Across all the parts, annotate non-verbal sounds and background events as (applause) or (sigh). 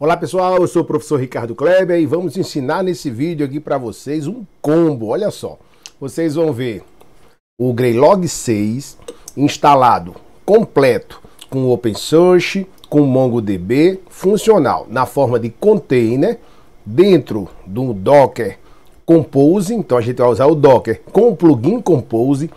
Olá pessoal, eu sou o professor Ricardo Kleber e vamos ensinar nesse vídeo aqui para vocês um combo. Olha só, vocês vão ver o Greylog 6 instalado completo com open source, com MongoDB, funcional na forma de container dentro do Docker Compose. Então a gente vai usar o Docker com o plugin Compose.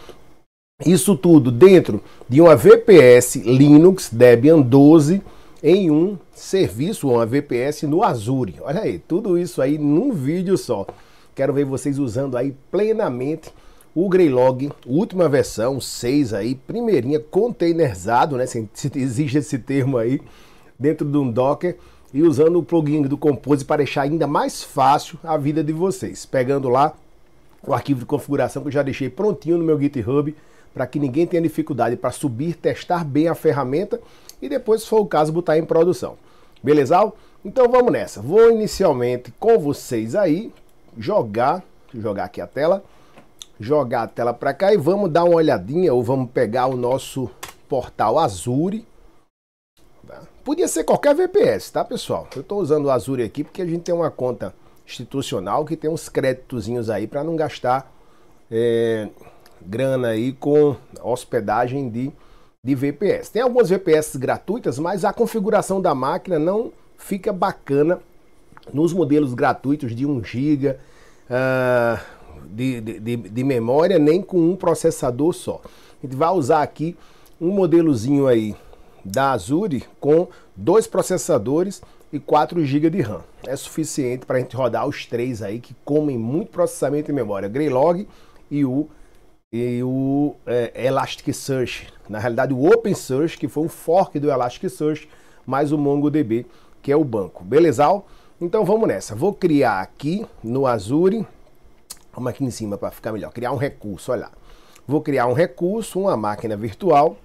Isso tudo dentro de uma VPS Linux Debian 12 em um serviço, uma VPS no Azure. Olha aí, tudo isso aí num vídeo só. Quero ver vocês usando aí plenamente o Greylog, última versão, 6 aí, primeirinha, containerizado, né? Se exige esse termo aí, dentro de um Docker e usando o plugin do Compose para deixar ainda mais fácil a vida de vocês. Pegando lá o arquivo de configuração que eu já deixei prontinho no meu GitHub para que ninguém tenha dificuldade para subir, testar bem a ferramenta e depois, se for o caso, botar em produção. Beleza? Então vamos nessa. Vou inicialmente com vocês aí jogar, jogar aqui a tela, jogar a tela para cá e vamos dar uma olhadinha ou vamos pegar o nosso portal Azure. Tá? Podia ser qualquer VPS, tá pessoal? Eu estou usando o Azure aqui porque a gente tem uma conta institucional que tem uns créditozinhos aí para não gastar é, grana aí com hospedagem de de VPS. Tem algumas VPS gratuitas, mas a configuração da máquina não fica bacana nos modelos gratuitos de 1 GB uh, de, de, de, memória, nem com um processador só. A gente vai usar aqui um modelozinho aí da Azure com dois processadores e 4 GB de RAM. É suficiente para a gente rodar os três aí que comem muito processamento e memória, Greylog e o e o é, Elasticsearch. Na realidade, o OpenSearch, que foi um fork do Elasticsearch, mais o MongoDB, que é o banco. Belezal? Então vamos nessa. Vou criar aqui no Azure, vamos aqui em cima para ficar melhor, criar um recurso, olha lá. Vou criar um recurso, uma máquina virtual.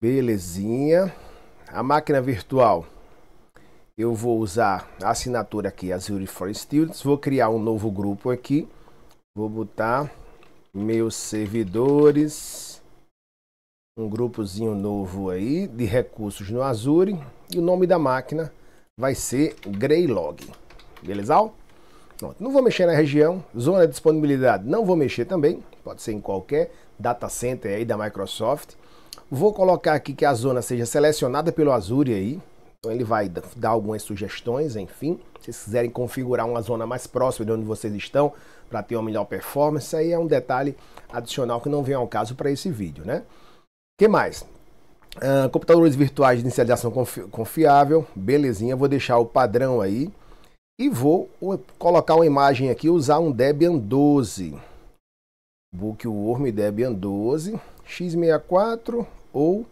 Belezinha. A máquina virtual, eu vou usar a assinatura aqui Azure for Students. Vou criar um novo grupo aqui. Vou botar meus servidores, um grupozinho novo aí de recursos no Azure e o nome da máquina vai ser Greylog. Beleza? Pronto, não vou mexer na região, zona de disponibilidade não vou mexer também, pode ser em qualquer data center aí da Microsoft. Vou colocar aqui que a zona seja selecionada pelo Azure aí, então ele vai dar algumas sugestões, enfim. Se vocês quiserem configurar uma zona mais próxima de onde vocês estão, para ter uma melhor performance. aí é um detalhe adicional que não vem ao caso para esse vídeo, né? que mais? Uh, computadores virtuais de inicialização confi confiável, belezinha, vou deixar o padrão aí. E vou colocar uma imagem aqui, usar um Debian 12. Bookworm Debian 12, x64 ou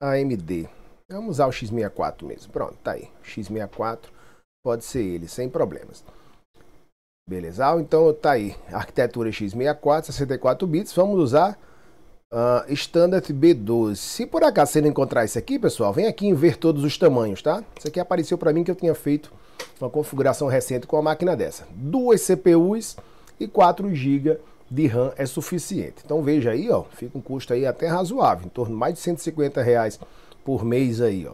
AMD. Vamos usar o x64 mesmo. Pronto, tá aí. X64 pode ser ele, sem problemas. Beleza, ah, então tá aí, arquitetura x64, 64 bits, vamos usar uh, Standard B12. Se por acaso você não encontrar isso aqui, pessoal, vem aqui em ver todos os tamanhos, tá? Isso aqui apareceu para mim que eu tinha feito uma configuração recente com a máquina dessa. Duas CPUs e 4 GB de RAM é suficiente. Então veja aí, ó, fica um custo aí até razoável, em torno de mais de 150 reais por mês aí, ó.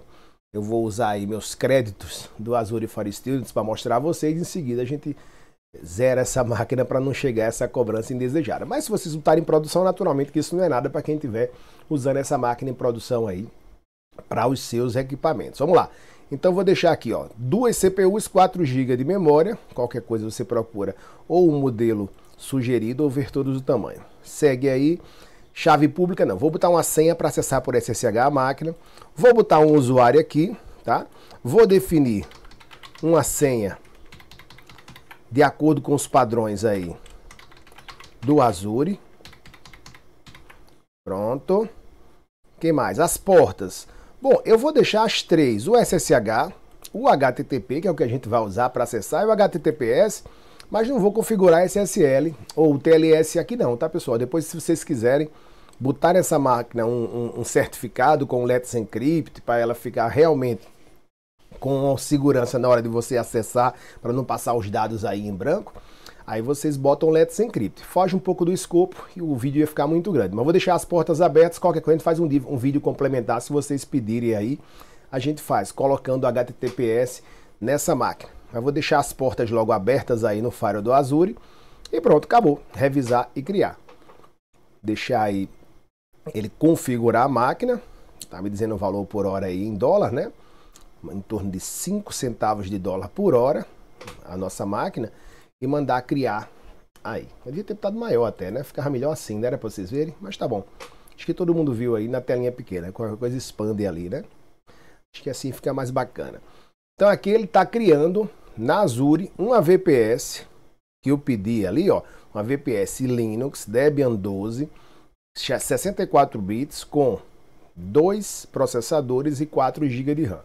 Eu vou usar aí meus créditos do Azure Fire Students para mostrar a vocês, em seguida a gente zera essa máquina para não chegar a essa cobrança indesejada. Mas se vocês lutarem em produção, naturalmente que isso não é nada para quem estiver usando essa máquina em produção aí para os seus equipamentos. Vamos lá. Então vou deixar aqui, ó, duas CPUs, 4 GB de memória, qualquer coisa você procura ou um modelo sugerido ou ver todos o tamanho. Segue aí. Chave pública não, vou botar uma senha para acessar por SSH a máquina. Vou botar um usuário aqui, tá? Vou definir uma senha de acordo com os padrões aí do Azure. Pronto. que mais? As portas. Bom, eu vou deixar as três, o SSH, o HTTP, que é o que a gente vai usar para acessar, e o HTTPS, mas não vou configurar SSL ou TLS aqui não, tá pessoal? Depois, se vocês quiserem botar nessa máquina um, um, um certificado com Let's Encrypt, para ela ficar realmente com segurança na hora de você acessar, para não passar os dados aí em branco. Aí vocês botam Let's Encrypt. Foge um pouco do escopo e o vídeo ia ficar muito grande. Mas vou deixar as portas abertas. Qualquer coisa a gente faz um, um vídeo complementar. Se vocês pedirem aí, a gente faz, colocando HTTPS nessa máquina. Mas vou deixar as portas logo abertas aí no Firewall do Azure. E pronto, acabou. Revisar e criar. Deixar aí ele configurar a máquina. Tá me dizendo o valor por hora aí em dólar, né? em torno de 5 centavos de dólar por hora, a nossa máquina, e mandar criar aí. podia ter estado maior até, né? Ficava melhor assim, né? era para vocês verem, mas tá bom. Acho que todo mundo viu aí na telinha pequena, qualquer é coisa expande ali, né? Acho que assim fica mais bacana. Então aqui ele está criando na Azure uma VPS que eu pedi ali, ó, uma VPS Linux Debian 12, 64 bits com dois processadores e 4 GB de RAM.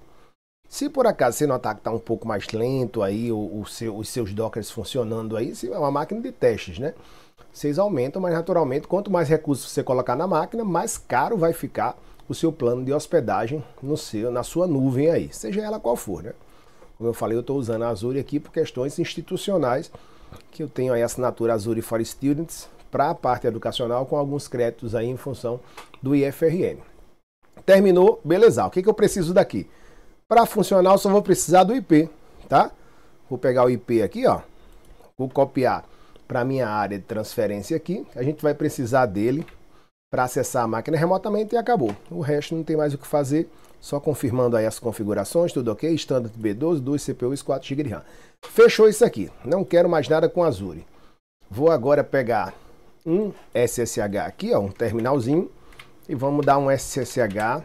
Se por acaso você notar que está um pouco mais lento aí, o, o seu, os seus dockers funcionando aí, é uma máquina de testes, né? Vocês aumentam, mas naturalmente, quanto mais recursos você colocar na máquina, mais caro vai ficar o seu plano de hospedagem no seu, na sua nuvem aí, seja ela qual for, né? Como eu falei, eu estou usando a Azure aqui por questões institucionais, que eu tenho aí a assinatura Azure for Students para a parte educacional, com alguns créditos aí em função do IFRN. Terminou, beleza. O que, que eu preciso daqui? Para funcionar, eu só vou precisar do IP, tá? Vou pegar o IP aqui, ó. Vou copiar para minha área de transferência aqui. A gente vai precisar dele para acessar a máquina remotamente e acabou. O resto não tem mais o que fazer, só confirmando aí as configurações, tudo ok, standard B12, 2 CPUs, 4 GB de RAM. Fechou isso aqui, não quero mais nada com Azure. Vou agora pegar um SSH aqui, ó, um terminalzinho, e vamos dar um SSH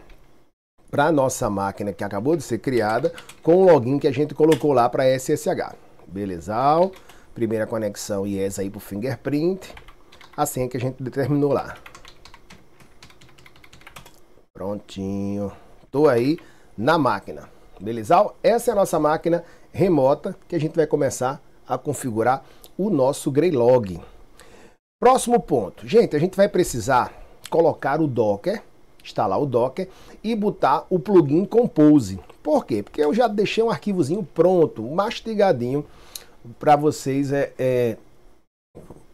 para a nossa máquina que acabou de ser criada com o login que a gente colocou lá para SSH. Beleza? Primeira conexão IES aí para o fingerprint. A senha que a gente determinou lá. Prontinho. Estou aí na máquina. Beleza? Essa é a nossa máquina remota que a gente vai começar a configurar o nosso Greylog. Próximo ponto. Gente, a gente vai precisar colocar o Docker instalar o Docker e botar o plugin Compose. Por quê? Porque eu já deixei um arquivozinho pronto, mastigadinho, para vocês é, é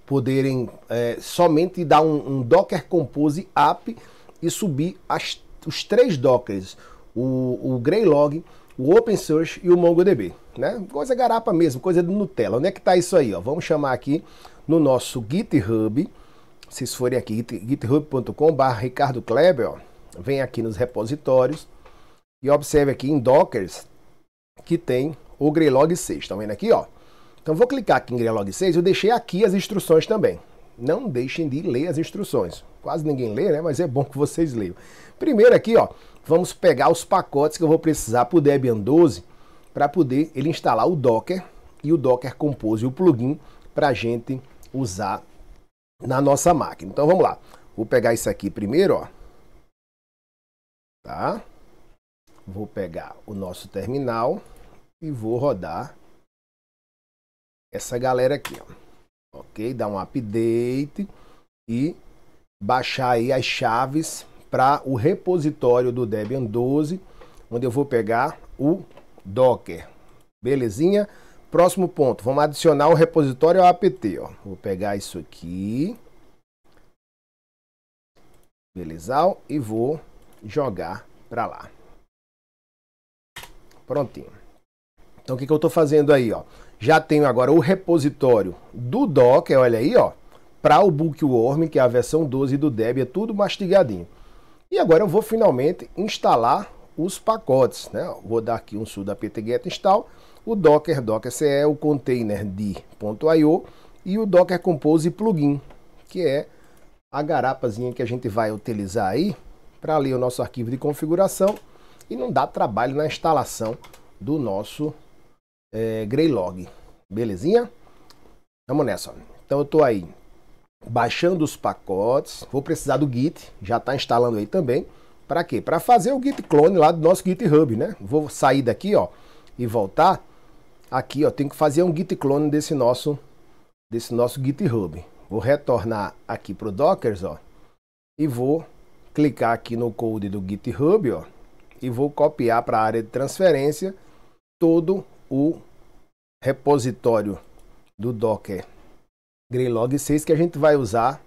poderem é, somente dar um, um, Docker Compose app e subir as, os três Dockers, o, o Greylog, o OpenSearch e o MongoDB. Né? Coisa garapa mesmo, coisa de Nutella. Onde é que está isso aí? Ó? Vamos chamar aqui no nosso GitHub vocês forem aqui, github.com.br Ricardo Kleber, vem aqui nos repositórios e observe aqui em Dockers que tem o Greylog 6. Estão tá vendo aqui? ó? Então vou clicar aqui em Greylog 6. Eu deixei aqui as instruções também. Não deixem de ler as instruções. Quase ninguém lê, né? Mas é bom que vocês leiam. Primeiro aqui, ó, vamos pegar os pacotes que eu vou precisar para o Debian 12 para poder ele instalar o Docker e o Docker Compose, o plugin, para a gente usar na nossa máquina. Então vamos lá. Vou pegar isso aqui primeiro, ó. Tá? Vou pegar o nosso terminal e vou rodar essa galera aqui, ó. OK? Dar um update e baixar aí as chaves para o repositório do Debian 12, onde eu vou pegar o Docker. Belezinha? Próximo ponto, vamos adicionar o repositório ao apt, ó. Vou pegar isso aqui. Beleza? E vou jogar para lá. Prontinho. Então o que, que eu estou fazendo aí, ó? Já tenho agora o repositório do Docker, olha aí, ó. Para o Bookworm, que é a versão 12 do Debian, tudo mastigadinho. E agora eu vou finalmente instalar os pacotes, né? Vou dar aqui um sudo apt-get install o Docker. Docker é o container de .io e o Docker Compose Plugin, que é a garapazinha que a gente vai utilizar aí para ler o nosso arquivo de configuração e não dar trabalho na instalação do nosso é, Greylog. Belezinha? Vamos nessa. Então eu estou aí baixando os pacotes. Vou precisar do Git, já está instalando aí também. Para quê? Para fazer o Git clone lá do nosso GitHub, né? Vou sair daqui, ó, e voltar aqui, ó, tenho que fazer um git clone desse nosso, desse nosso GitHub. Vou retornar aqui para o Dockers, ó, e vou clicar aqui no code do GitHub, ó, e vou copiar para a área de transferência todo o repositório do Docker Greylog 6 que a gente vai usar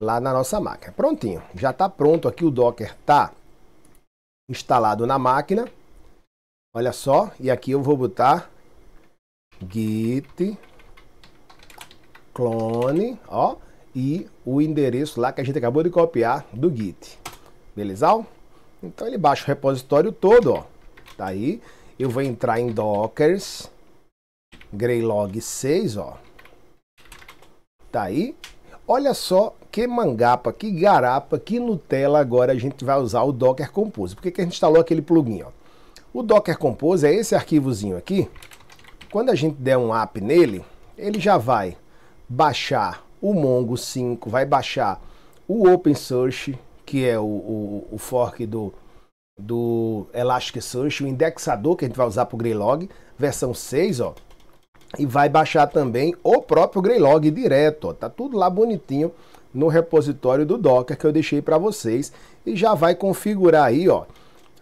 lá na nossa máquina. Prontinho, já está pronto aqui, o Docker está instalado na máquina. Olha só, e aqui eu vou botar git clone, ó, e o endereço lá que a gente acabou de copiar do git. Beleza? Então ele baixa o repositório todo, ó. Tá aí. Eu vou entrar em dockers greylog 6, ó. Tá aí. Olha só que mangapa, que garapa, que Nutella agora a gente vai usar o Docker Compose. Por que, que a gente instalou aquele plugin, ó? O Docker Compose é esse arquivozinho aqui, quando a gente der um app nele, ele já vai baixar o Mongo 5, vai baixar o Open Search, que é o, o, o fork do, do Elasticsearch, o indexador que a gente vai usar para o Greylog, versão 6, ó. E vai baixar também o próprio Greylog direto, ó. Tá tudo lá bonitinho no repositório do Docker que eu deixei para vocês e já vai configurar aí, ó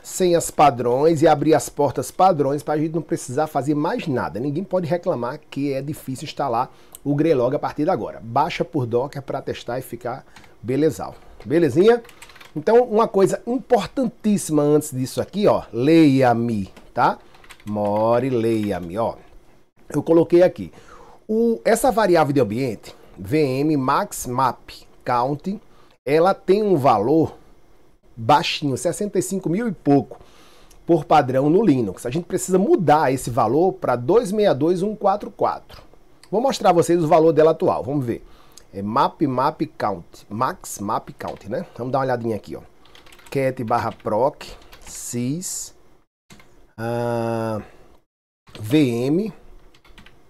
senhas padrões e abrir as portas padrões para a gente não precisar fazer mais nada. Ninguém pode reclamar que é difícil instalar o Grelog a partir de agora. Baixa por Docker para testar e ficar belezal. Belezinha? Então, uma coisa importantíssima antes disso aqui, ó, leia-me, tá? More, leia-me, ó. Eu coloquei aqui. O, essa variável de ambiente, VM max map count, ela tem um valor baixinho, 65 mil e pouco por padrão no Linux. A gente precisa mudar esse valor para 262144. Vou mostrar a vocês o valor dela atual, vamos ver. É map map count, max map count, né? Vamos dar uma olhadinha aqui, ó. cat barra proc sys uh, vm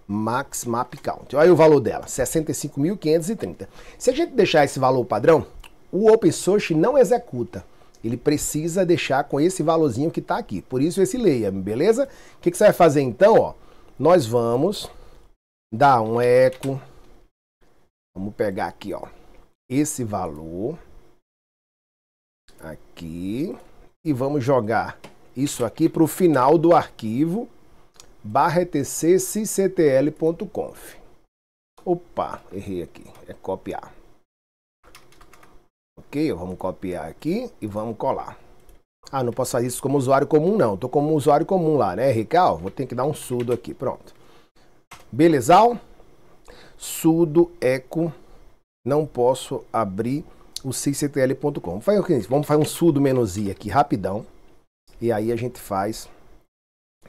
max map count. Olha o valor dela, 65.530. Se a gente deixar esse valor padrão, o OpenSource não executa. Ele precisa deixar com esse valorzinho que está aqui. Por isso esse leia, beleza? O que, que você vai fazer então? Ó, nós vamos dar um eco. Vamos pegar aqui, ó, esse valor aqui e vamos jogar isso aqui para o final do arquivo barra Opa, errei aqui, é copiar. Ok, vamos copiar aqui e vamos colar. Ah, não posso fazer isso como usuário comum, não. Tô como usuário comum lá, né, Ricardo? Vou ter que dar um sudo aqui, pronto. Belezal? Sudo eco. Não posso abrir o cctl.com. Vamos fazer um sudo menos i aqui, rapidão. E aí a gente faz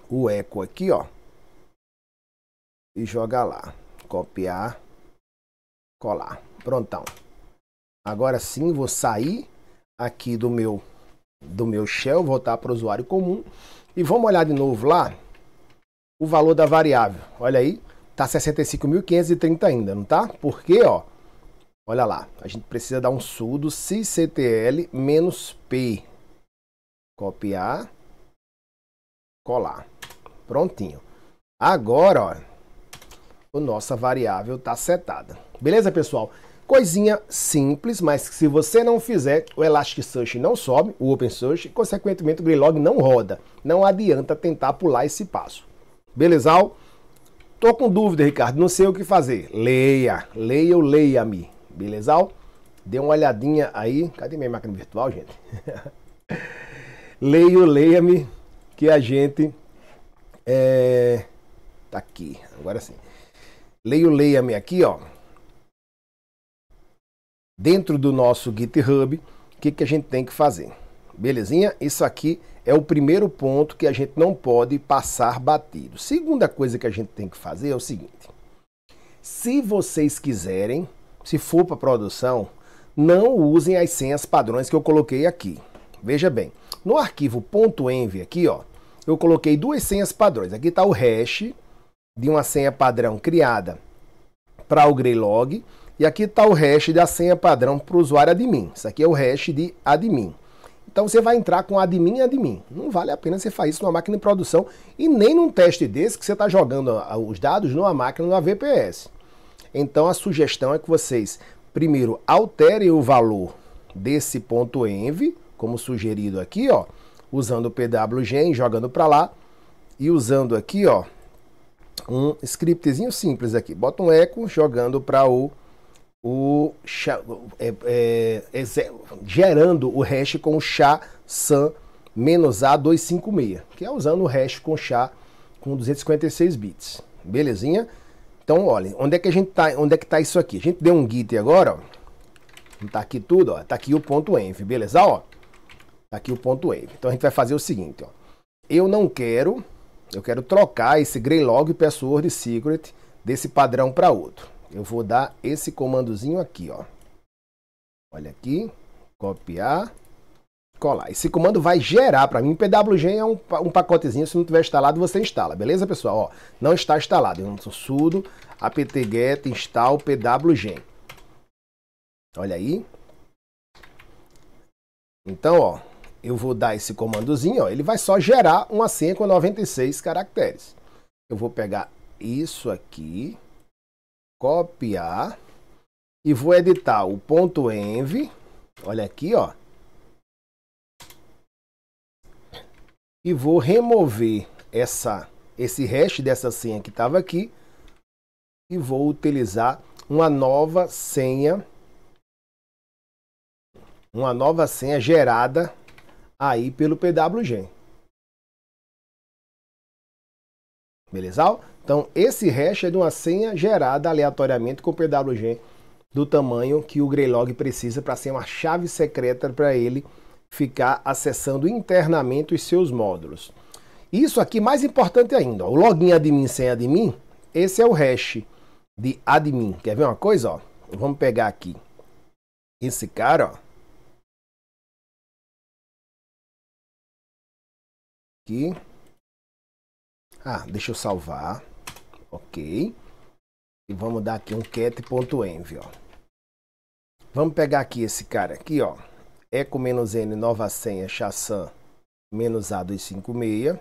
o eco aqui, ó. E joga lá. Copiar. Colar. Prontão. Agora sim, vou sair aqui do meu do meu Shell, voltar para o usuário comum e vamos olhar de novo lá o valor da variável. Olha aí, tá 65.530 ainda, não tá? Porque, ó, olha lá, a gente precisa dar um sudo cctl p. Copiar, colar. Prontinho. Agora, ó, a nossa variável tá setada. Beleza, pessoal? Coisinha simples, mas que se você não fizer, o Elasticsearch não sobe, o OpenSearch, e consequentemente o Greylog não roda. Não adianta tentar pular esse passo. Belezal? Tô com dúvida, Ricardo, não sei o que fazer. Leia, leia ou leia-me. Belezal? Dê uma olhadinha aí. Cadê minha máquina virtual, gente? (laughs) leia ou leia-me que a gente... É... Tá aqui, agora sim. Leia ou leia-me aqui, ó dentro do nosso GitHub o que, que a gente tem que fazer. Belezinha? Isso aqui é o primeiro ponto que a gente não pode passar batido. Segunda coisa que a gente tem que fazer é o seguinte. Se vocês quiserem, se for para produção, não usem as senhas padrões que eu coloquei aqui. Veja bem, no arquivo .env aqui, ó, eu coloquei duas senhas padrões. Aqui está o hash de uma senha padrão criada para o Greylog e aqui está o hash da senha padrão para o usuário admin. Isso aqui é o hash de admin. Então você vai entrar com admin e admin. Não vale a pena você fazer isso numa máquina de produção e nem num teste desse que você está jogando ah, os dados numa máquina, numa VPS. Então a sugestão é que vocês, primeiro, alterem o valor desse ponto .env, como sugerido aqui, ó, usando o pwgen, jogando para lá e usando aqui, ó, um scriptzinho simples aqui. Bota um echo jogando para o o chá, é, é, gerando o hash com chá san menos A256, que é usando o hash com chá com 256 bits. Belezinha? Então, olha, onde é que a gente tá, onde é que tá isso aqui? A gente deu um git agora, ó. Não tá aqui tudo, ó. Tá aqui o ponto .env, beleza, ó? Tá aqui o ponto .env. Então a gente vai fazer o seguinte, ó. Eu não quero, eu quero trocar esse greylog password secret desse padrão para outro eu vou dar esse comandozinho aqui, ó. Olha aqui, copiar, colar. Esse comando vai gerar para mim. O pwgen, é um, um pacotezinho, se não tiver instalado, você instala, beleza, pessoal? Ó, não está instalado, eu não sou sudo, apt-get install pwgen. Olha aí. Então, ó, eu vou dar esse comandozinho, ó, ele vai só gerar uma senha com 96 caracteres. Eu vou pegar isso aqui, copiar e vou editar o ponto .env, olha aqui, ó. E vou remover essa esse hash dessa senha que estava aqui e vou utilizar uma nova senha uma nova senha gerada aí pelo PWG. Beleza? Então, esse hash é de uma senha gerada aleatoriamente com PWG do tamanho que o Greylog precisa para ser uma chave secreta para ele ficar acessando internamente os seus módulos. Isso aqui mais importante ainda, ó, o login admin sem admin, esse é o hash de admin. Quer ver uma coisa? Ó? Vamos pegar aqui esse cara, ó. Aqui. Ah, deixa eu salvar ok. E vamos dar aqui um cat.env, ó. Vamos pegar aqui esse cara aqui, ó. Eco-N, nova senha, chassan, menos A256.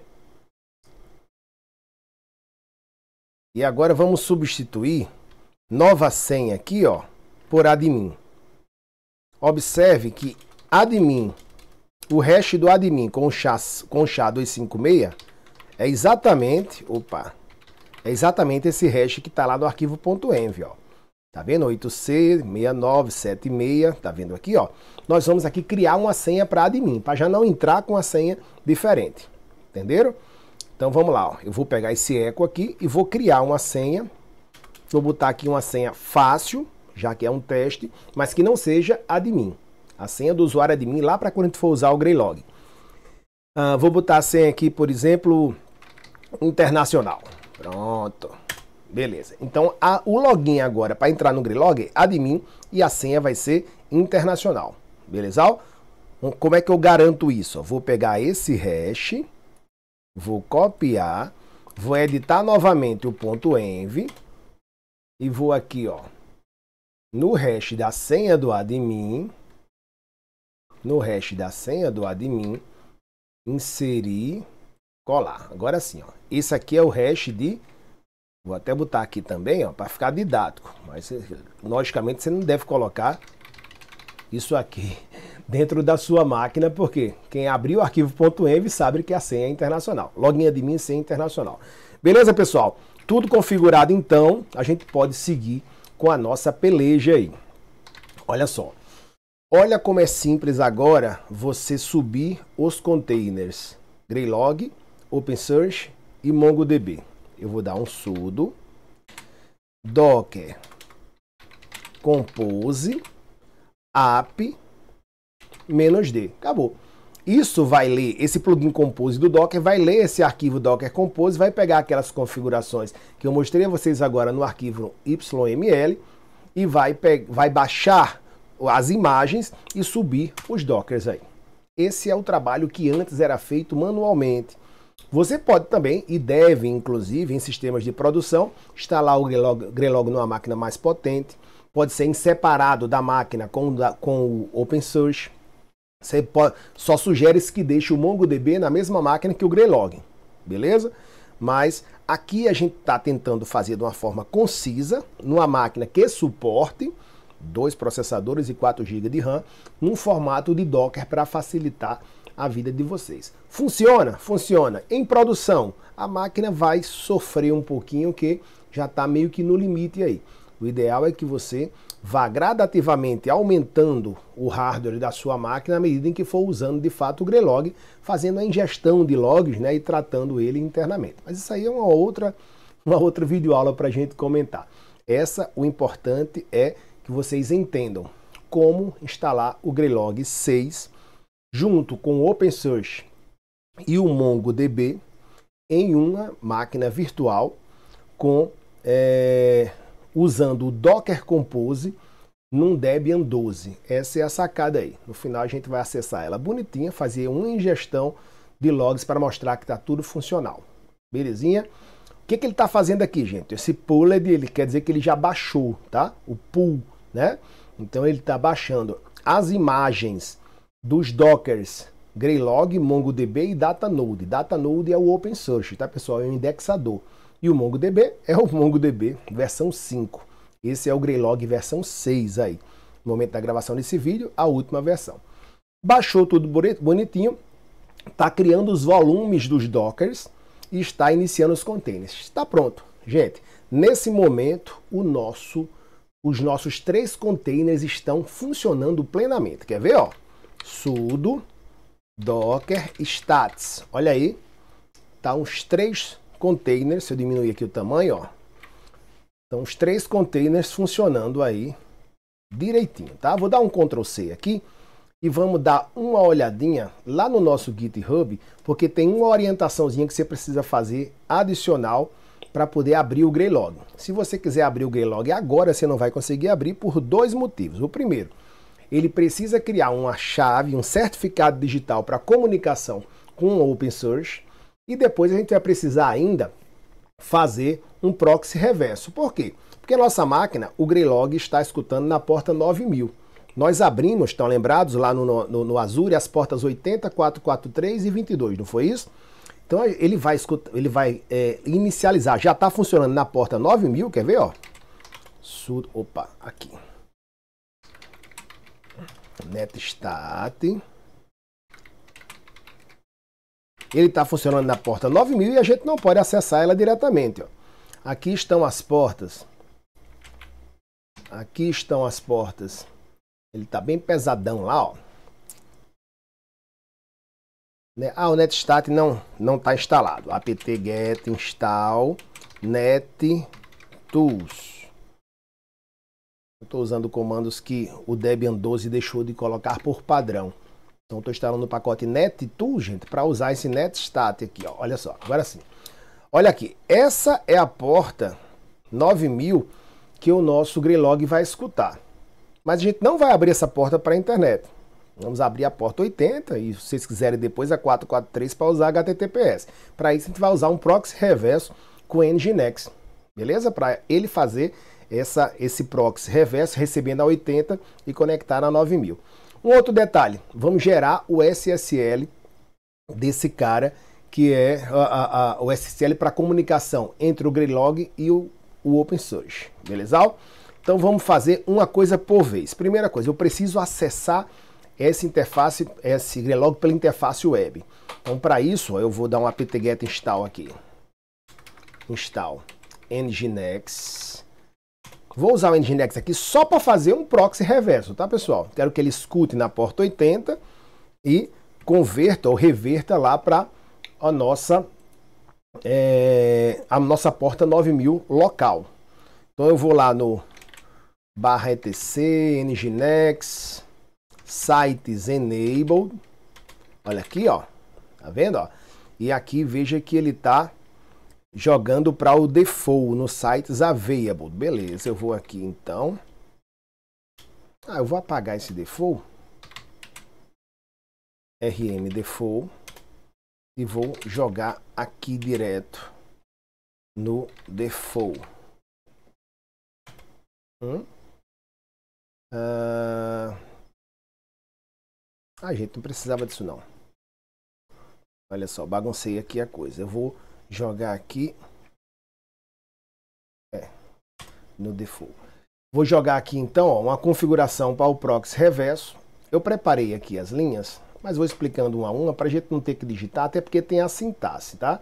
E agora vamos substituir nova senha aqui, ó, por admin. Observe que admin, o hash do admin com o chá, com chá 256 é exatamente, opa, é exatamente esse hash que está lá no arquivo.env, ó. Tá vendo? 8C6976, tá vendo aqui, ó. Nós vamos aqui criar uma senha para admin, para já não entrar com uma senha diferente. Entenderam? Então vamos lá, ó. Eu vou pegar esse eco aqui e vou criar uma senha. Vou botar aqui uma senha fácil, já que é um teste, mas que não seja admin. A senha do usuário é admin lá para quando a gente for usar o Greylog. Uh, vou botar a senha aqui, por exemplo, internacional. Pronto. Beleza. Então a, o login agora para entrar no Grilog, admin e a senha vai ser internacional. Beleza? Então, como é que eu garanto isso? Vou pegar esse hash, vou copiar, vou editar novamente o ponto .env e vou aqui, ó, no hash da senha do admin, no hash da senha do admin, inserir colar. Agora sim, ó. Isso aqui é o hash de Vou até botar aqui também, ó, para ficar didático. Mas logicamente você não deve colocar isso aqui (laughs) dentro da sua máquina, porque quem abriu o arquivo.env sabe que a senha é internacional. Login admin senha internacional. Beleza, pessoal? Tudo configurado então, a gente pode seguir com a nossa peleja aí. Olha só. Olha como é simples agora você subir os containers Greylog OpenSearch e MongoDB. Eu vou dar um sudo docker compose app d. Acabou. Isso vai ler, esse plugin compose do Docker vai ler esse arquivo Docker compose, vai pegar aquelas configurações que eu mostrei a vocês agora no arquivo YML e vai, vai baixar as imagens e subir os dockers aí. Esse é o trabalho que antes era feito manualmente. Você pode também e deve, inclusive, em sistemas de produção, instalar o Grelog, Grelog numa máquina mais potente, pode ser separado da máquina com, com o open source. Você pode, só sugere que deixe o MongoDB na mesma máquina que o Grelog, beleza? Mas aqui a gente está tentando fazer de uma forma concisa, numa máquina que suporte dois processadores e 4 GB de RAM, num formato de Docker para facilitar a vida de vocês. Funciona? Funciona. Em produção, a máquina vai sofrer um pouquinho que já está meio que no limite aí. O ideal é que você vá gradativamente aumentando o hardware da sua máquina à medida em que for usando de fato o Grelog, fazendo a ingestão de logs né, e tratando ele internamente. Mas isso aí é uma outra, uma outra videoaula para a gente comentar. Essa, o importante é que vocês entendam como instalar o Grelog 6 junto com o Source e o MongoDB em uma máquina virtual com é, usando o Docker Compose num Debian 12. Essa é a sacada aí. No final a gente vai acessar ela bonitinha, fazer uma ingestão de logs para mostrar que está tudo funcional. Belezinha? O que, que ele está fazendo aqui, gente? Esse pulled, ele quer dizer que ele já baixou, tá? O pull, né? Então ele está baixando as imagens dos dockers Greylog, MongoDB e DataNode. DataNode é o open source, tá pessoal? É o indexador. E o MongoDB é o MongoDB versão 5. Esse é o Greylog versão 6 aí. No momento da gravação desse vídeo, a última versão. Baixou tudo bonitinho, tá criando os volumes dos dockers e está iniciando os containers. Está pronto. Gente, nesse momento o nosso os nossos três containers estão funcionando plenamente. Quer ver, ó? sudo docker stats. Olha aí, tá uns três containers, se eu diminuir aqui o tamanho, ó. estão tá os três containers funcionando aí direitinho, tá? Vou dar um Ctrl C aqui e vamos dar uma olhadinha lá no nosso GitHub, porque tem uma orientaçãozinha que você precisa fazer adicional para poder abrir o Greylog. Se você quiser abrir o Greylog agora, você não vai conseguir abrir por dois motivos. O primeiro, ele precisa criar uma chave, um certificado digital para comunicação com o open source e depois a gente vai precisar ainda fazer um proxy reverso. Por quê? Porque a nossa máquina, o Greylog, está escutando na porta 9000. Nós abrimos, estão lembrados, lá no, no, no Azure, as portas 80, 443 e 22, não foi isso? Então ele vai, escutar, ele vai é, inicializar, já está funcionando na porta 9000, quer ver? Ó? Opa, aqui netstat. Ele está funcionando na porta 9000 e a gente não pode acessar ela diretamente. Ó. Aqui estão as portas. Aqui estão as portas. Ele está bem pesadão lá. Ó. Né? Ah, o netstat não não está instalado. apt-get install net tools estou usando comandos que o Debian 12 deixou de colocar por padrão. Então estou instalando o pacote NetTool, gente, para usar esse netstat aqui. Ó. Olha só, agora sim. Olha aqui, essa é a porta 9000 que o nosso Greylog vai escutar. Mas a gente não vai abrir essa porta para a internet. Vamos abrir a porta 80 e se vocês quiserem depois a 443 para usar HTTPS. Para isso a gente vai usar um proxy reverso com o Nginx, beleza? Para ele fazer essa, esse proxy reverso recebendo a 80 e conectar na 9000. Um outro detalhe, vamos gerar o SSL desse cara que é a, a, a, o SSL para comunicação entre o Greylog e o, o Source beleza? Então vamos fazer uma coisa por vez. Primeira coisa, eu preciso acessar essa interface, esse Greylog pela interface web. Então para isso eu vou dar um apt-get install aqui. Install nginx Vou usar o Nginx aqui só para fazer um proxy reverso, tá pessoal? Quero que ele escute na porta 80 e converta ou reverta lá para a nossa é, a nossa porta 9000 local. Então eu vou lá no barra etc, nginx, sites enabled, olha aqui ó, tá vendo ó? E aqui veja que ele tá jogando para o default no sites available. Beleza, eu vou aqui então. Ah, eu vou apagar esse default. RM default. E vou jogar aqui direto no default. Hum? Ah, a gente não precisava disso não. Olha só, baguncei aqui a coisa. Eu vou jogar aqui. É, no default. Vou jogar aqui então ó, uma configuração para o proxy reverso. Eu preparei aqui as linhas, mas vou explicando uma a uma para a gente não ter que digitar, até porque tem a sintaxe, tá?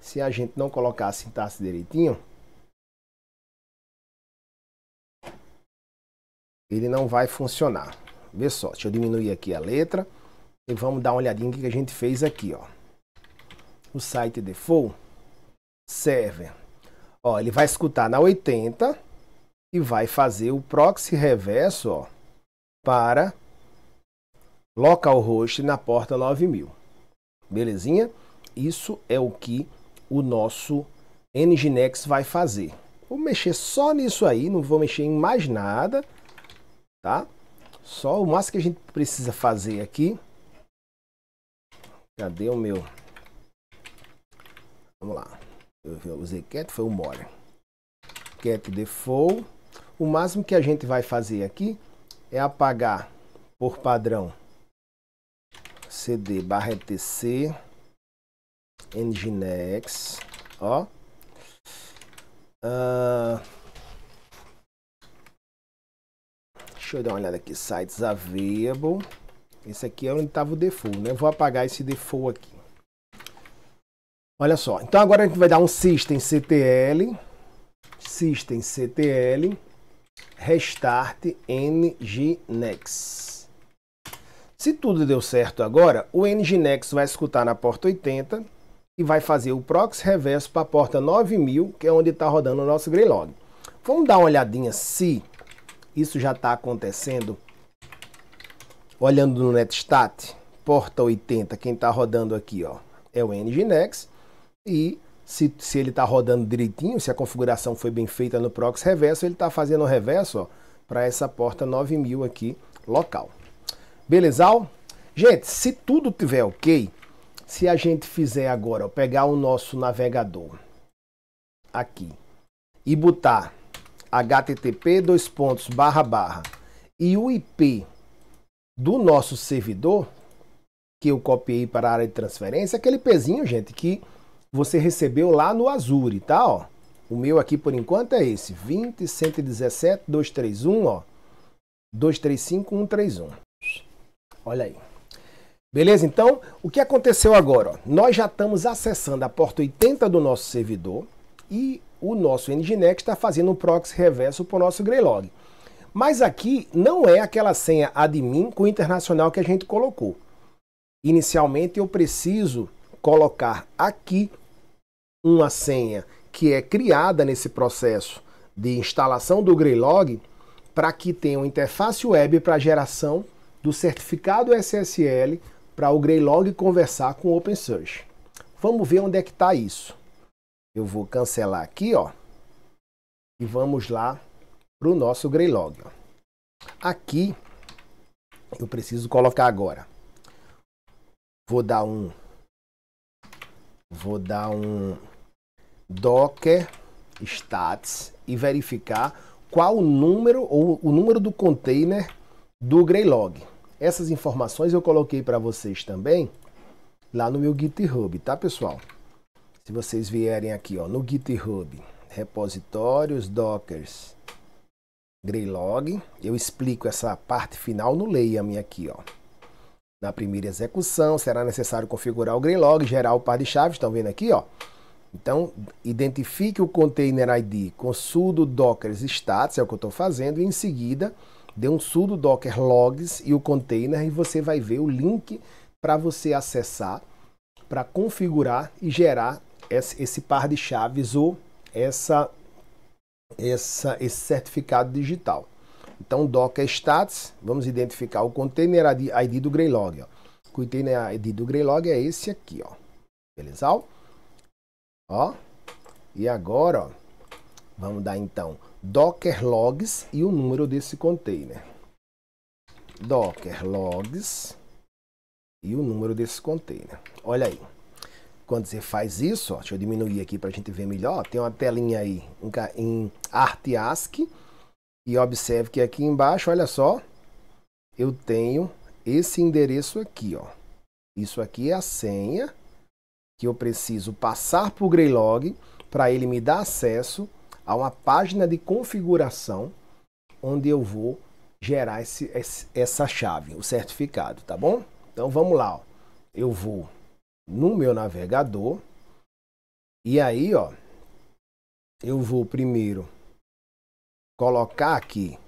Se a gente não colocar a sintaxe direitinho, ele não vai funcionar. Vê só, deixa eu diminuir aqui a letra e vamos dar uma olhadinha que a gente fez aqui, ó. O site default serve. Ó, ele vai escutar na 80 e vai fazer o proxy reverso ó, para local host na porta 9000. Belezinha? Isso é o que o nosso Nginx vai fazer. Vou mexer só nisso aí, não vou mexer em mais nada, tá? Só o máximo que a gente precisa fazer aqui. Cadê o meu? Vamos lá eu usei cat, foi o more. Cat default. O máximo que a gente vai fazer aqui é apagar por padrão cd barra etc nginx ó uh, deixa eu dar uma olhada aqui sites available esse aqui é onde estava o default né vou apagar esse default aqui Olha só, então agora a gente vai dar um system ctl, system ctl, restart nginx. Se tudo deu certo agora, o nginx vai escutar na porta 80 e vai fazer o proxy reverso para a porta 9000, que é onde está rodando o nosso greylog. Vamos dar uma olhadinha se isso já está acontecendo, olhando no netstat, porta 80, quem está rodando aqui, ó, é o nginx e se, se ele está rodando direitinho, se a configuração foi bem feita no Prox Reverso, ele está fazendo o reverso para essa porta 9000 aqui local. Belezal? Gente, se tudo tiver ok, se a gente fizer agora, ó, pegar o nosso navegador aqui e botar http dois pontos barra barra e o IP do nosso servidor que eu copiei para a área de transferência, aquele pezinho, gente, que você recebeu lá no Azure, tá? Ó. O meu aqui por enquanto é esse, 20 117 231, ó. 235 131. Olha aí. Beleza? Então, o que aconteceu agora? Ó? Nós já estamos acessando a porta 80 do nosso servidor e o nosso Nginx está fazendo um proxy reverso para o nosso Greylog. Mas aqui não é aquela senha admin com internacional que a gente colocou. Inicialmente eu preciso colocar aqui uma senha que é criada nesse processo de instalação do Greylog para que tenha uma interface web para geração do certificado SSL para o Greylog conversar com o OpenSearch. Vamos ver onde é que está isso. Eu vou cancelar aqui, ó, e vamos lá para o nosso Greylog. Aqui eu preciso colocar agora. Vou dar um, vou dar um docker stats e verificar qual o número ou o número do container do Greylog. Essas informações eu coloquei para vocês também lá no meu GitHub, tá pessoal? Se vocês vierem aqui ó, no GitHub, repositórios, dockers, Greylog, eu explico essa parte final no Leia-me aqui ó. Na primeira execução, será necessário configurar o Greylog, gerar o par de chaves, estão vendo aqui ó. Então, identifique o container ID com sudo docker stats, é o que eu estou fazendo, e em seguida dê um sudo docker logs e o container e você vai ver o link para você acessar, para configurar e gerar esse, esse, par de chaves ou essa, essa, esse certificado digital. Então, docker stats, vamos identificar o container ID, do Greylog. Ó. O container ID do Greylog é esse aqui, ó. Beleza? Ó. E agora, ó, vamos dar então docker logs e o número desse container. Docker logs e o número desse container. Olha aí. Quando você faz isso, ó, deixa eu diminuir aqui para a gente ver melhor. Tem uma telinha aí em, arte ASCII. E observe que aqui embaixo, olha só, eu tenho esse endereço aqui, ó. Isso aqui é a senha que eu preciso passar por Greylog para ele me dar acesso a uma página de configuração onde eu vou gerar esse, esse, essa chave, o certificado, tá bom? Então vamos lá, ó. eu vou no meu navegador e aí, ó, eu vou primeiro colocar aqui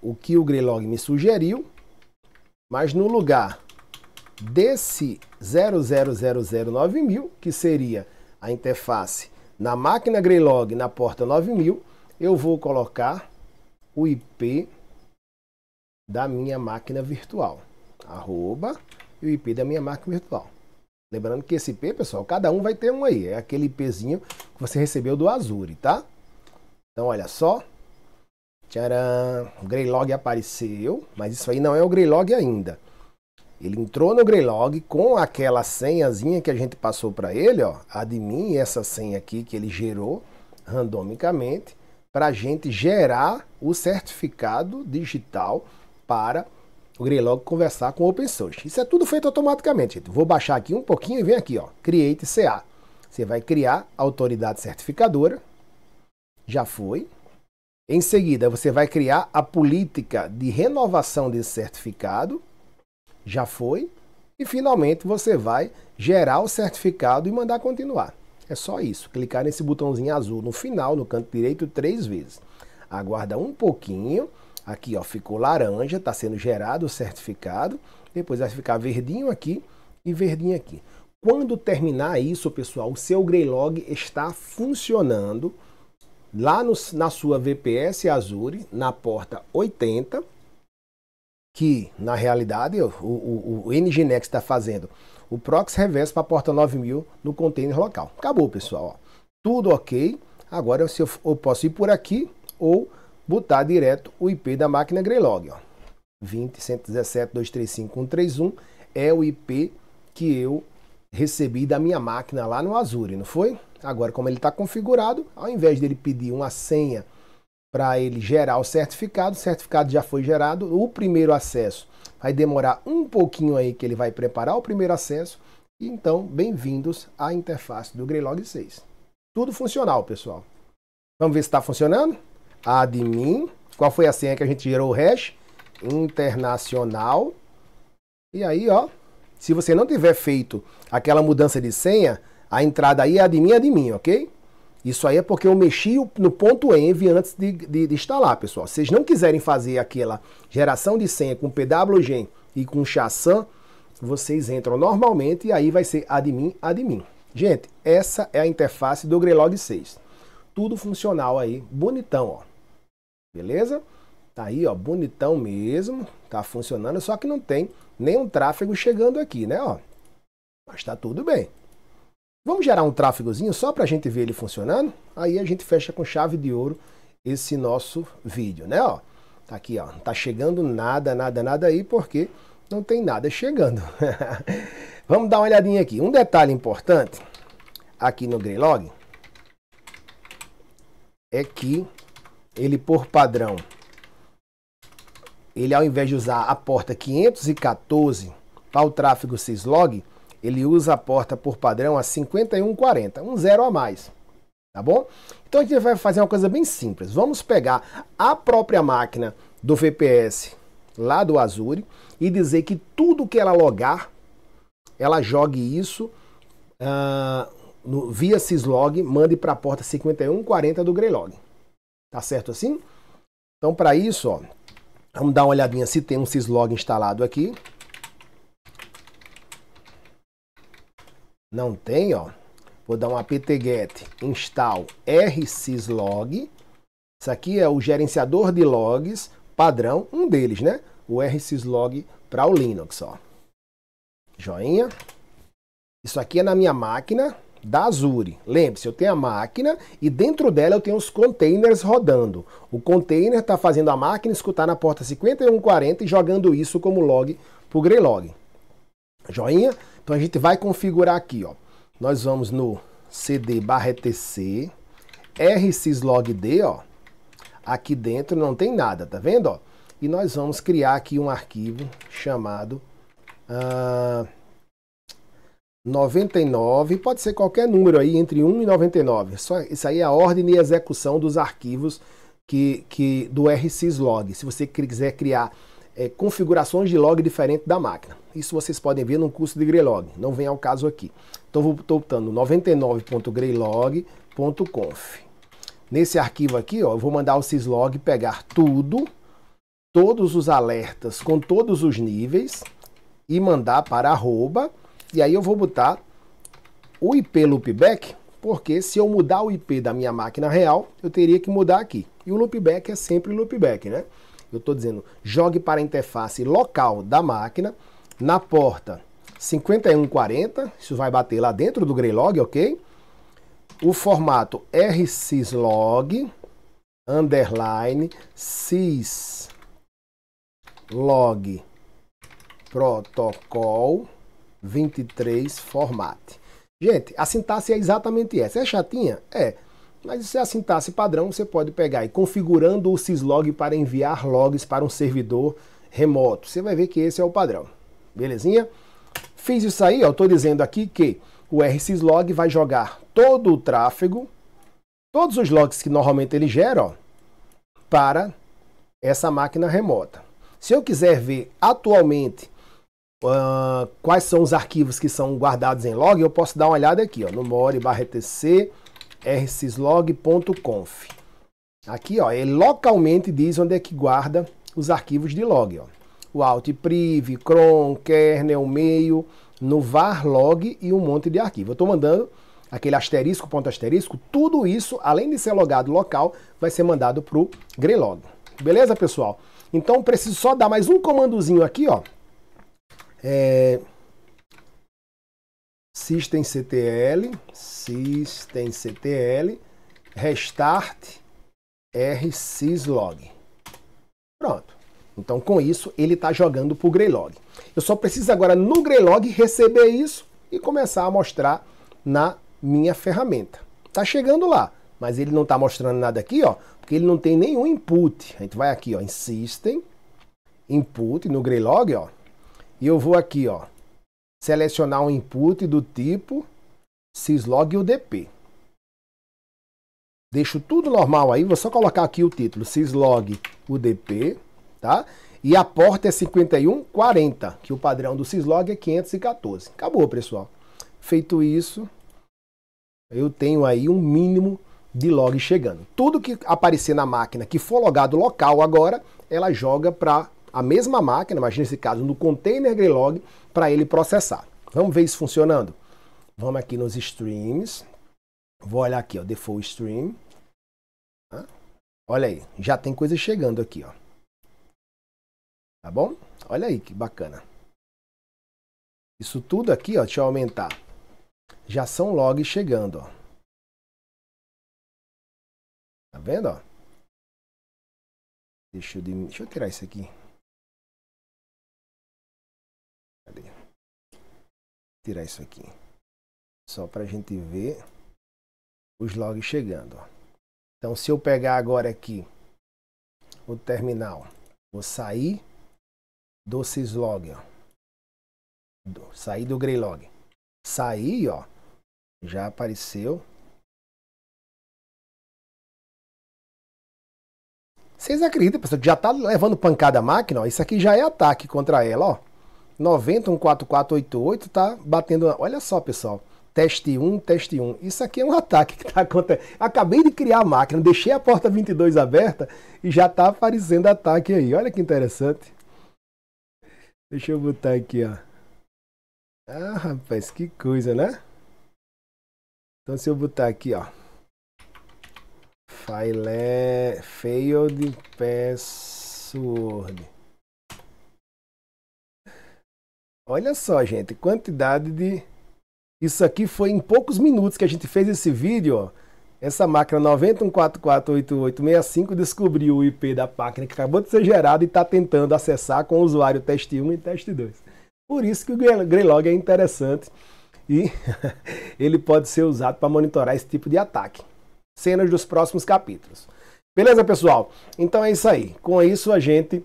o que o Greylog me sugeriu, mas no lugar desse 00009.000, que seria a interface na máquina Greylog na porta 9000, eu vou colocar o IP da minha máquina virtual, arroba, e o IP da minha máquina virtual. Lembrando que esse IP, pessoal, cada um vai ter um aí, é aquele IPzinho que você recebeu do Azure, tá? Então, olha só, Tcharam! O Greylog apareceu, mas isso aí não é o Greylog ainda. Ele entrou no Greylog com aquela senhazinha que a gente passou para ele, ó, admin, essa senha aqui que ele gerou randomicamente, para a gente gerar o certificado digital para o Greylog conversar com o open source. Isso é tudo feito automaticamente, gente. Vou baixar aqui um pouquinho e vem aqui, ó, Create CA. Você vai criar a autoridade certificadora. Já foi. Em seguida, você vai criar a política de renovação desse certificado já foi, e finalmente você vai gerar o certificado e mandar continuar. É só isso, clicar nesse botãozinho azul no final, no canto direito, três vezes. Aguarda um pouquinho, aqui ó, ficou laranja, está sendo gerado o certificado, depois vai ficar verdinho aqui e verdinho aqui. Quando terminar isso, pessoal, o seu Greylog está funcionando lá no, na sua VPS Azure, na porta 80, que na realidade o, o, o NGNEX está fazendo o proxy reverso para a porta 9000 no container local. Acabou, pessoal. Ó. Tudo ok. Agora eu, eu, posso ir por aqui ou botar direto o IP da máquina Greylog. 20.117.235.131 é o IP que eu recebi da minha máquina lá no Azure, não foi? Agora, como ele está configurado, ao invés dele pedir uma senha para ele gerar o certificado. O certificado já foi gerado. O primeiro acesso vai demorar um pouquinho aí que ele vai preparar o primeiro acesso. E então, bem-vindos à interface do Greylog 6. Tudo funcional, pessoal. Vamos ver se está funcionando? Admin. Qual foi a senha que a gente gerou o hash? Internacional. E aí, ó. Se você não tiver feito aquela mudança de senha, a entrada aí é admin, admin, ok? Isso aí é porque eu mexi no ponto env antes de, de, de instalar, pessoal. Se vocês não quiserem fazer aquela geração de senha com pwgen e com chassan, vocês entram normalmente e aí vai ser admin, admin. Gente, essa é a interface do Grelog 6. Tudo funcional aí, bonitão, ó. Beleza? Tá aí, ó, bonitão mesmo. Tá funcionando, só que não tem nenhum tráfego chegando aqui, né, ó. Mas tá tudo bem. Vamos gerar um tráfegozinho só para a gente ver ele funcionando? Aí a gente fecha com chave de ouro esse nosso vídeo, né? Ó, tá aqui, ó, não tá chegando nada, nada, nada aí, porque não tem nada chegando. (laughs) Vamos dar uma olhadinha aqui. Um detalhe importante aqui no Greylog é que ele por padrão, ele ao invés de usar a porta 514 para o tráfego syslog, ele usa a porta por padrão a 51,40, um zero a mais, tá bom? Então a gente vai fazer uma coisa bem simples. Vamos pegar a própria máquina do VPS lá do Azure e dizer que tudo que ela logar, ela jogue isso uh, no, via syslog, mande para a porta 5140 do Greylog. Tá certo assim? Então para isso, ó, vamos dar uma olhadinha se tem um syslog instalado aqui. não tem, ó. Vou dar um apt-get install rsyslog. Isso aqui é o gerenciador de logs padrão, um deles, né? O rsyslog para o Linux, ó. Joinha. Isso aqui é na minha máquina da Azure. Lembre-se, eu tenho a máquina e dentro dela eu tenho os containers rodando. O container está fazendo a máquina escutar na porta 5140 e jogando isso como log para o Greylog. Joinha? Então a gente vai configurar aqui, ó. Nós vamos no cd barra etc, rsyslogd, ó. Aqui dentro não tem nada, tá vendo, ó? E nós vamos criar aqui um arquivo chamado 99, ah, pode ser qualquer número aí, entre 1 e 99. Só, isso aí é a ordem e execução dos arquivos que, que do rsyslog, se você quiser criar é, configurações de log diferente da máquina. Isso vocês podem ver no curso de Greylog. Não vem ao caso aqui. Então estou optando 99.greylog.conf. Nesse arquivo aqui, ó, eu vou mandar o syslog pegar tudo, todos os alertas com todos os níveis e mandar para arroba. E aí eu vou botar o IP loopback, porque se eu mudar o IP da minha máquina real, eu teria que mudar aqui. E o loopback é sempre loopback, né? Eu estou dizendo, jogue para a interface local da máquina na porta 5140, isso vai bater lá dentro do Greylog, ok? O formato RSyslog, underline, syslog, protocol, 23, format. Gente, a sintaxe é exatamente essa. É chatinha? É. Mas isso é a sintaxe padrão, você pode pegar e configurando o syslog para enviar logs para um servidor remoto. Você vai ver que esse é o padrão. Belezinha? Fiz isso aí, ó. Estou dizendo aqui que o rsyslog vai jogar todo o tráfego, todos os logs que normalmente ele gera, ó, para essa máquina remota. Se eu quiser ver atualmente uh, quais são os arquivos que são guardados em log, eu posso dar uma olhada aqui, ó, no more/etc rsyslog.conf. Aqui, ó, ele localmente diz onde é que guarda os arquivos de log, ó o Priv, cron, kernel, meio, no var, log e um monte de arquivo. Eu estou mandando aquele asterisco, ponto asterisco, tudo isso, além de ser logado local, vai ser mandado para o grelog. Beleza, pessoal? Então, preciso só dar mais um comandozinho aqui, ó. É... systemctl, systemctl, restart rsyslog. Então, com isso, ele está jogando para o Greylog. Eu só preciso agora, no Greylog, receber isso e começar a mostrar na minha ferramenta. Está chegando lá, mas ele não está mostrando nada aqui, ó, porque ele não tem nenhum input. A gente vai aqui, ó, em System, Input, no Greylog, ó, e eu vou aqui, ó, selecionar um input do tipo syslog UDP. Deixo tudo normal aí, vou só colocar aqui o título syslog UDP tá? E a porta é 5140, que o padrão do Syslog é 514. Acabou, pessoal. Feito isso, eu tenho aí um mínimo de log chegando. Tudo que aparecer na máquina que for logado local agora, ela joga para a mesma máquina, mas nesse caso no container Greylog, para ele processar. Vamos ver isso funcionando? Vamos aqui nos streams. Vou olhar aqui, ó, default stream. Olha aí, já tem coisa chegando aqui, ó. Tá bom? Olha aí que bacana. Isso tudo aqui, ó, deixa eu aumentar. Já são logs chegando, ó. Tá vendo, ó? Deixa eu, deixa eu tirar isso aqui. Cadê? Tirar isso aqui. Só pra gente ver os logs chegando, ó. Então, se eu pegar agora aqui o terminal, vou sair do syslog, ó. Do, saí do greylog. Saí, ó, já apareceu. Vocês acreditam, pessoal, já tá levando pancada a máquina, ó. Isso aqui já é ataque contra ela, ó. 91.4488, tá batendo. Olha só, pessoal. Teste 1, teste 1. Isso aqui é um (laughs) ataque que tá acontecendo. Acabei de criar a máquina, deixei a porta 22 aberta e já tá aparecendo ataque aí. Olha que interessante. Deixa eu botar aqui, ó. Ah, rapaz, que coisa, né? Então se eu botar aqui, ó. File failed password. Olha só, gente, quantidade de... Isso aqui foi em poucos minutos que a gente fez esse vídeo, ó. Essa máquina 91448865 descobriu o IP da máquina que acabou de ser gerada e está tentando acessar com o usuário teste 1 e teste 2. Por isso que o Greylog é interessante e (laughs) ele pode ser usado para monitorar esse tipo de ataque. Cenas dos próximos capítulos. Beleza, pessoal? Então é isso aí. Com isso a gente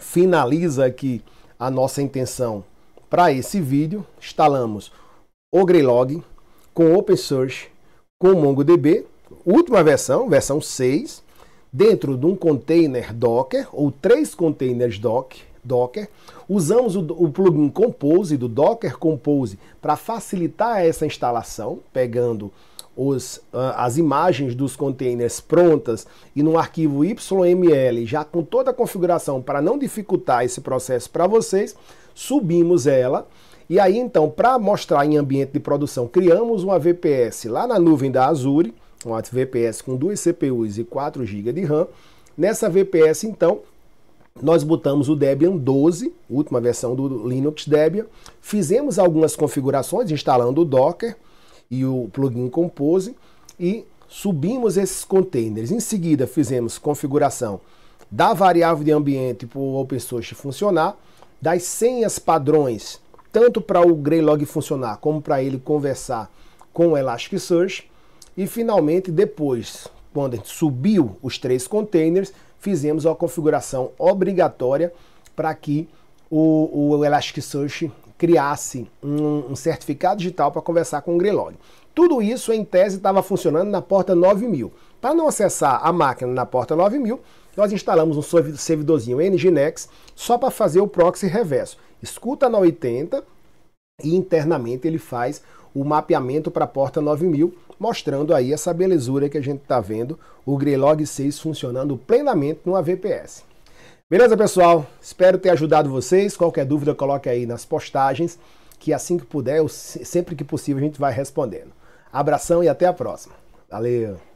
finaliza aqui a nossa intenção para esse vídeo. Instalamos o Greylog com open source com MongoDB, última versão, versão 6, dentro de um container Docker, ou três containers Docker, Docker. Usamos o, o, plugin Compose do Docker Compose para facilitar essa instalação, pegando os, uh, as imagens dos containers prontas e no arquivo YML, já com toda a configuração para não dificultar esse processo para vocês, subimos ela e aí, então, para mostrar em ambiente de produção, criamos uma VPS lá na nuvem da Azure, uma VPS com duas CPUs e 4 GB de RAM. Nessa VPS, então, nós botamos o Debian 12, última versão do Linux Debian, fizemos algumas configurações instalando o Docker e o plugin Compose e subimos esses containers. Em seguida, fizemos configuração da variável de ambiente para o OpenSource funcionar, das senhas padrões tanto para o Greylog funcionar como para ele conversar com o Elasticsearch. E finalmente, depois, quando a gente subiu os três containers, fizemos a configuração obrigatória para que o, o Elasticsearch criasse um, um certificado digital para conversar com o Greylog. Tudo isso, em tese, estava funcionando na porta 9000. Para não acessar a máquina na porta 9000, nós instalamos um servidorzinho nginx só para fazer o proxy reverso. Escuta na 80 e internamente ele faz o mapeamento para a porta 9000, mostrando aí essa belezura que a gente está vendo, o Greylog 6 funcionando plenamente no AVPS. Beleza, pessoal? Espero ter ajudado vocês. Qualquer dúvida, coloque aí nas postagens, que assim que puder, sempre que possível, a gente vai respondendo. Abração e até a próxima. Valeu!